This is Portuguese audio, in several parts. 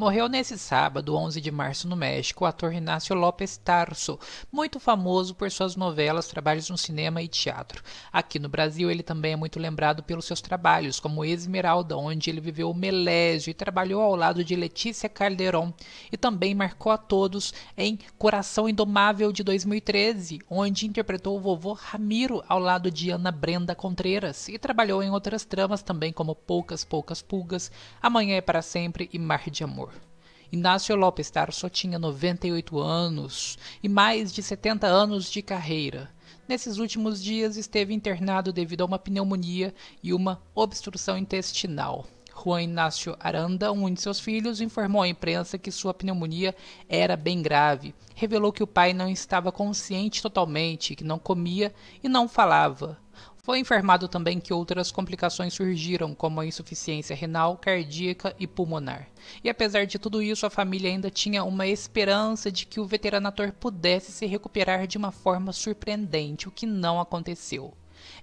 Morreu nesse sábado, 11 de março, no México, o ator Inácio Lopes Tarso, muito famoso por suas novelas, trabalhos no cinema e teatro. Aqui no Brasil, ele também é muito lembrado pelos seus trabalhos, como Esmeralda, onde ele viveu o Melésio e trabalhou ao lado de Letícia Calderon, e também marcou a todos em Coração Indomável de 2013, onde interpretou o vovô Ramiro ao lado de Ana Brenda Contreras, e trabalhou em outras tramas também, como Poucas Poucas Pulgas, Amanhã é para Sempre e Mar de Amor. Inácio Lopes Tarso tinha 98 anos e mais de 70 anos de carreira. Nesses últimos dias esteve internado devido a uma pneumonia e uma obstrução intestinal. Juan Inácio Aranda, um de seus filhos, informou à imprensa que sua pneumonia era bem grave. Revelou que o pai não estava consciente totalmente, que não comia e não falava. Foi informado também que outras complicações surgiram, como a insuficiência renal, cardíaca e pulmonar. E apesar de tudo isso, a família ainda tinha uma esperança de que o veteranator pudesse se recuperar de uma forma surpreendente, o que não aconteceu.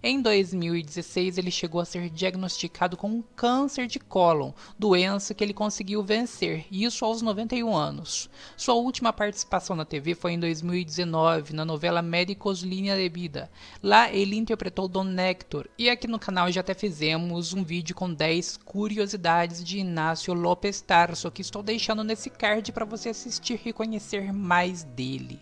Em 2016, ele chegou a ser diagnosticado com um câncer de cólon, doença que ele conseguiu vencer, isso aos 91 anos. Sua última participação na TV foi em 2019, na novela Médicos Linha de Vida. Lá ele interpretou Don Nector, e aqui no canal já até fizemos um vídeo com 10 curiosidades de Inácio Lopes Tarso, que estou deixando nesse card para você assistir e conhecer mais dele.